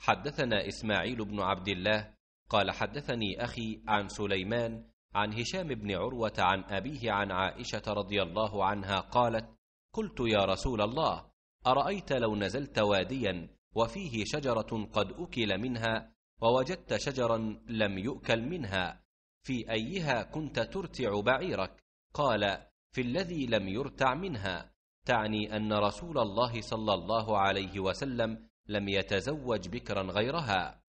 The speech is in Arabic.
حدثنا إسماعيل بن عبد الله قال حدثني أخي عن سليمان عن هشام بن عروة عن أبيه عن عائشة رضي الله عنها قالت قلت يا رسول الله أرأيت لو نزلت واديا وفيه شجرة قد أكل منها ووجدت شجرا لم يؤكل منها في أيها كنت ترتع بعيرك قال في الذي لم يرتع منها تعني أن رسول الله صلى الله عليه وسلم لم يتزوج بكرا غيرها